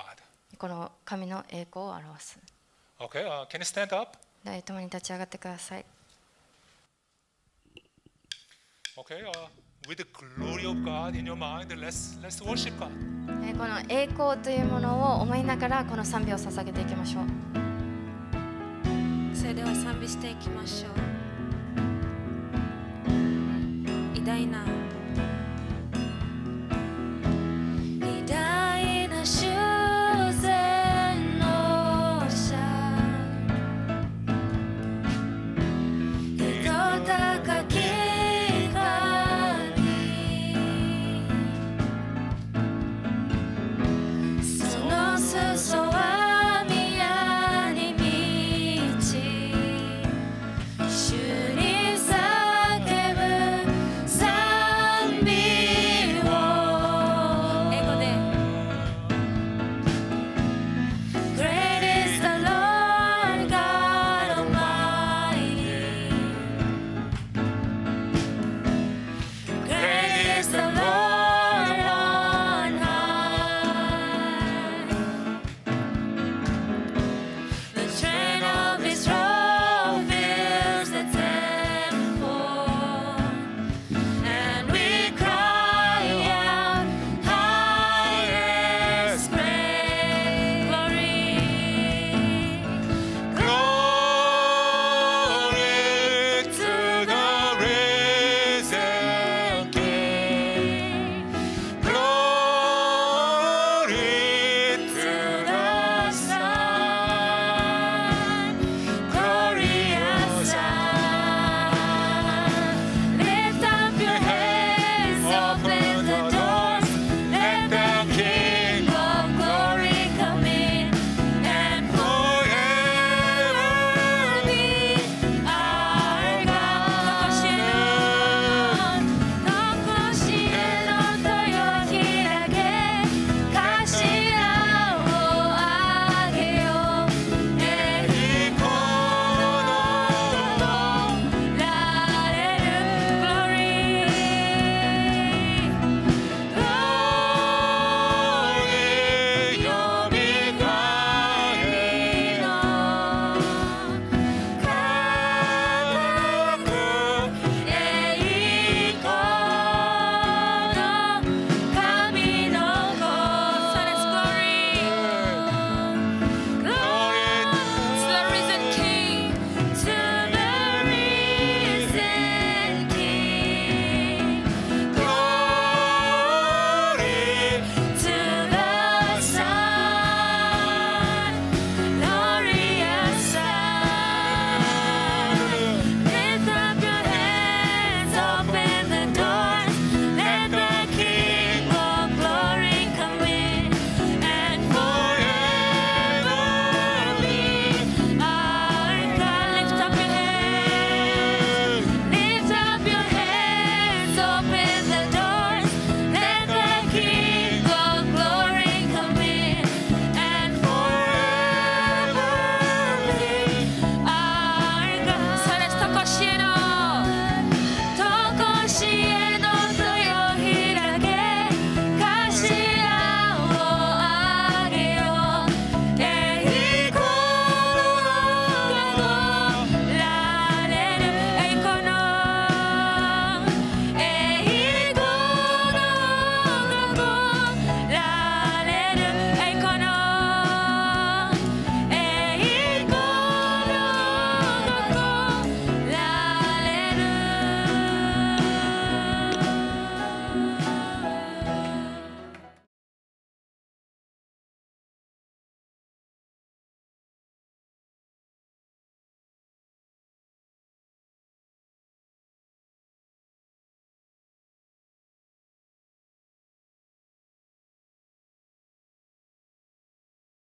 この神の栄光を表す。Okay,、uh, can you stand up? 共に立ち上がってください。Okay,、uh with the glory of God in your mind, let's, let's worship God. この栄光というものを思いながらこの賛美を捧げていきましょうそれでは賛美していきましょう偉大な